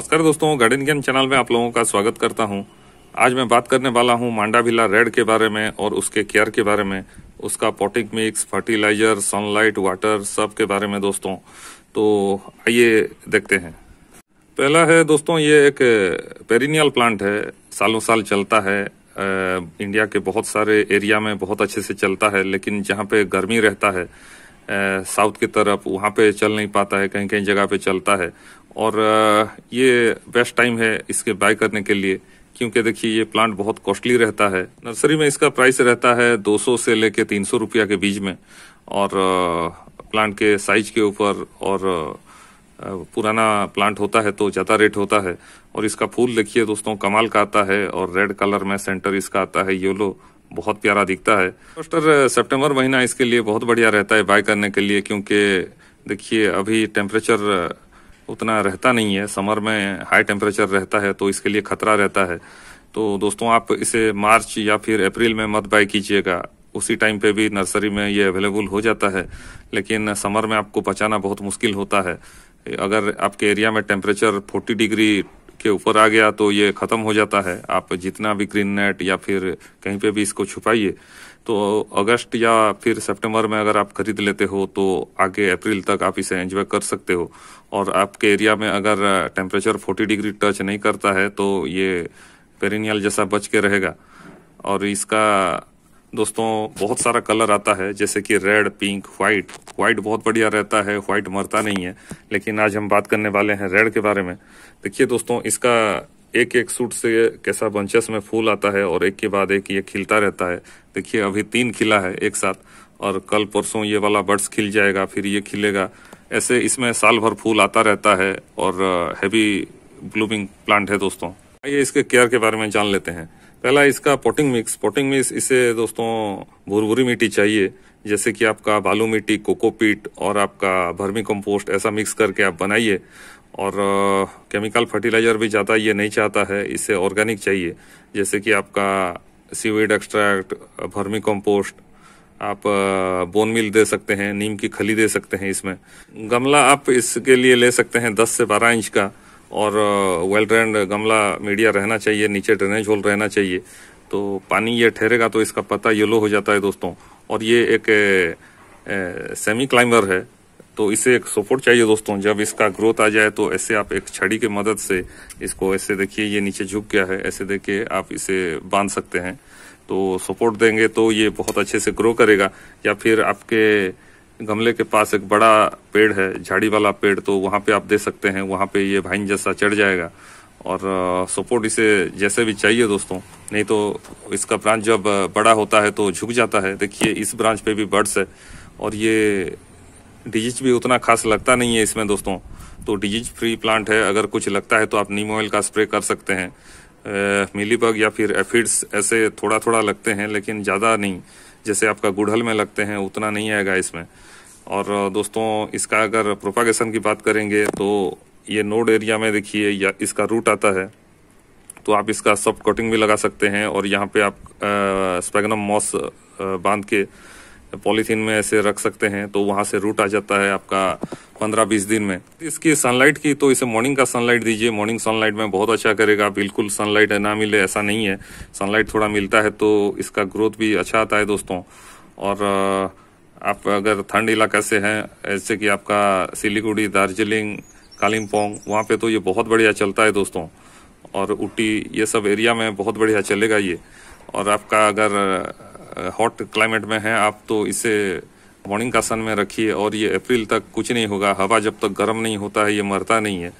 नमस्कार दोस्तों garden Indian channel में आप लोगों का स्वागत करता हूं आज मैं बात करने वाला हूं भिला रेड के बारे में और उसके केयर के बारे में उसका potting mix fertiliser sunlight water सब के बारे में दोस्तों तो आइए देखते हैं पहला है दोस्तों ये एक पेरिनियल प्लांट है सालों साल चलता है इंडिया के बहुत सारे एरिया में बहुत अच्छे से चलता है लेकिन जहाँ पे गर्मी रहता है साउथ की तरफ वहाँ पे चल नहीं पाता है कहीं कहीं जगह पे चलता है और ये बेस्ट टाइम है इसके बाय करने के लिए क्योंकि देखिए ये प्लांट बहुत कॉस्टली रहता है नर्सरी में इसका प्राइस रहता है 200 से लेके 300 रुपया के बीच में और प्लांट के साइज के ऊपर और पुराना प्लांट होता है तो ज़्यादा रेट होता है और इसका फूल देखिए दोस्तों कमाल का आता है और रेड कलर में सेंटर इसका आता है येलो बहुत प्यारा दिखता है फर्स्टर सेप्टेम्बर महीना इसके लिए बहुत बढ़िया रहता है बाय करने के लिए क्योंकि देखिए अभी टेम्परेचर उतना रहता नहीं है समर में हाई टेम्परेचर रहता है तो इसके लिए खतरा रहता है तो दोस्तों आप इसे मार्च या फिर अप्रैल में मत बाय कीजिएगा उसी टाइम पे भी नर्सरी में ये अवेलेबल हो जाता है लेकिन समर में आपको बचाना बहुत मुश्किल होता है अगर आपके एरिया में टेम्परेचर 40 डिग्री के ऊपर आ गया तो ये ख़त्म हो जाता है आप जितना भी ग्रीन नेट या फिर कहीं पे भी इसको छुपाइए तो अगस्त या फिर सितंबर में अगर आप खरीद लेते हो तो आगे अप्रैल तक आप इसे एंजॉय कर सकते हो और आपके एरिया में अगर टेम्परेचर 40 डिग्री टच नहीं करता है तो ये पेरिनियल जैसा बच के रहेगा और इसका दोस्तों बहुत सारा कलर आता है जैसे कि रेड पिंक व्हाइट व्हाइट बहुत बढ़िया रहता है वाइट मरता नहीं है लेकिन आज हम बात करने वाले हैं रेड के बारे में देखिए दोस्तों इसका एक एक सूट से कैसा बंचस में फूल आता है और एक के बाद एक ये खिलता रहता है देखिए अभी तीन खिला है एक साथ और कल परसों ये वाला बर्ड्स खिल जाएगा फिर ये खिलेगा ऐसे इसमें साल भर फूल आता रहता है और हैवी ब्लूमिंग प्लांट है दोस्तों आइए इसके केयर के बारे में जान लेते हैं पहला इसका पोटिंग मिक्स पोटिंग मिक्स इसे दोस्तों भुरभुरी मिट्टी चाहिए जैसे कि आपका बालू मिट्टी कोकोपीट और आपका भर्मी कंपोस्ट ऐसा मिक्स करके आप बनाइए और केमिकल फर्टिलाइजर भी ज़्यादा ये नहीं चाहता है इसे ऑर्गेनिक चाहिए जैसे कि आपका सीवेड एक्सट्रैक्ट भर्मी कंपोस्ट आप बोन मिल दे सकते हैं नीम की खली दे सकते हैं इसमें गमला आप इसके लिए ले सकते हैं 10 से 12 इंच का और वेल ड्रेंड गमला मीडिया रहना चाहिए नीचे ड्रेनेज होल रहना चाहिए तो पानी ये ठहरेगा तो इसका पता येलो हो जाता है दोस्तों और ये एक ए, ए, सेमी क्लाइंबर है तो इसे एक सपोर्ट चाहिए दोस्तों जब इसका ग्रोथ आ जाए तो ऐसे आप एक छड़ी की मदद से इसको ऐसे देखिए ये नीचे झुक गया है ऐसे देखिए आप इसे बांध सकते हैं तो सपोर्ट देंगे तो ये बहुत अच्छे से ग्रो करेगा या फिर आपके गमले के पास एक बड़ा पेड़ है झाड़ी वाला पेड़ तो वहाँ पे आप दे सकते हैं वहाँ पे ये भाइन जैसा चढ़ जाएगा और सपोर्ट इसे जैसे भी चाहिए दोस्तों नहीं तो इसका ब्रांच जब बड़ा होता है तो झुक जाता है देखिए इस ब्रांच पे भी बर्ड्स है और ये डिजिज भी उतना खास लगता नहीं है इसमें दोस्तों तो डिजिज फ्री प्लांट है अगर कुछ लगता है तो आप नीम ऑयल का स्प्रे कर सकते हैं मिलीबग या फिर एफिड्स ऐसे थोड़ा थोड़ा लगते हैं लेकिन ज़्यादा नहीं जैसे आपका गुड़हल में लगते हैं उतना नहीं आएगा इसमें और दोस्तों इसका अगर प्रोपागेशन की बात करेंगे तो ये नोड एरिया में देखिए या इसका रूट आता है तो आप इसका सॉफ्ट कटिंग भी लगा सकते हैं और यहाँ पे आप स्पेगनम मॉस बांध के पॉलीथीन में ऐसे रख सकते हैं तो वहाँ से रूट आ जाता है आपका पंद्रह बीस दिन में इसकी सनलाइट की तो इसे मॉर्निंग का सनलाइट दीजिए मॉर्निंग सनलाइट में बहुत अच्छा करेगा बिल्कुल सनलाइट ना मिले ऐसा नहीं है सनलाइट थोड़ा मिलता है तो इसका ग्रोथ भी अच्छा आता है दोस्तों और आप अगर ठंड इलाका से हैं जैसे कि आपका सिलीगुड़ी दार्जिलिंग कालिम्पोंग वहाँ पे तो ये बहुत बढ़िया चलता है दोस्तों और ऊटी ये सब एरिया में बहुत बढ़िया चलेगा ये और आपका अगर हॉट क्लाइमेट में है आप तो इसे मॉर्निंग का सन में रखिए और ये अप्रैल तक कुछ नहीं होगा हवा जब तक गर्म नहीं होता है ये मरता नहीं है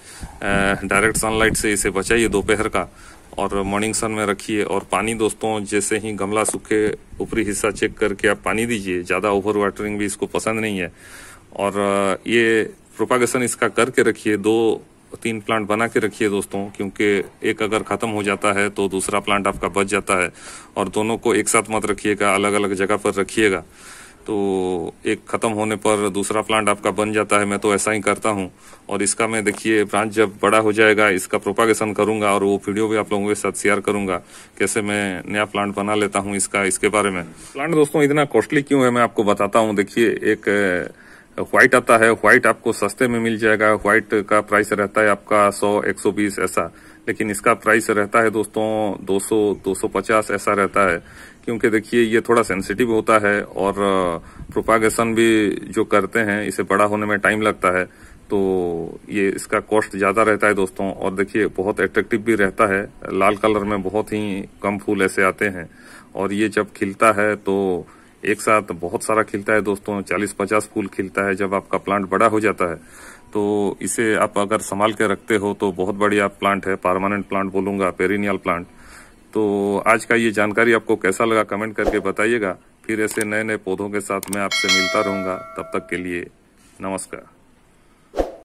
डायरेक्ट सनलाइट से इसे बचाइए दोपहर का और मॉर्निंग सन में रखिए और पानी दोस्तों जैसे ही गमला सूखे ऊपरी हिस्सा चेक करके आप पानी दीजिए ज़्यादा ओवर वाटरिंग भी इसको पसंद नहीं है और ये प्रोपागेशन इसका करके रखिए दो तीन प्लांट बना के रखिए दोस्तों क्योंकि एक अगर ख़त्म हो जाता है तो दूसरा प्लांट आपका बच जाता है और दोनों को एक साथ मत रखिएगा अलग अलग जगह पर रखिएगा तो एक ख़त्म होने पर दूसरा प्लांट आपका बन जाता है मैं तो ऐसा ही करता हूँ और इसका मैं देखिए ब्रांच जब बड़ा हो जाएगा इसका प्रोपागेशन करूंगा और वो वीडियो भी आप लोगों के साथ शेयर करूंगा कैसे मैं नया प्लांट बना लेता हूँ इसका इसके बारे में प्लांट दोस्तों इतना कॉस्टली क्यों है मैं आपको बताता हूँ देखिए एक व्हाइट आता है व्हाइट आपको सस्ते में मिल जाएगा व्हाइट का प्राइस रहता है आपका 100 120 ऐसा लेकिन इसका प्राइस रहता है दोस्तों 200 250 ऐसा रहता है क्योंकि देखिए ये थोड़ा सेंसिटिव होता है और प्रोपागेशन भी जो करते हैं इसे बड़ा होने में टाइम लगता है तो ये इसका कॉस्ट ज़्यादा रहता है दोस्तों और देखिए बहुत अट्रेक्टिव भी रहता है लाल कलर में बहुत ही कम फूल ऐसे आते हैं और ये जब खिलता है तो एक साथ बहुत सारा खिलता है दोस्तों चालीस पचास फूल खिलता है जब आपका प्लांट बड़ा हो जाता है तो इसे आप अगर संभाल के रखते हो तो बहुत बढ़िया प्लांट है परमानेंट प्लांट बोलूंगा पेरिनियल प्लांट तो आज का ये जानकारी आपको कैसा लगा कमेंट करके बताइएगा फिर ऐसे नए नए पौधों के साथ मैं आपसे मिलता रहूँगा तब तक के लिए नमस्कार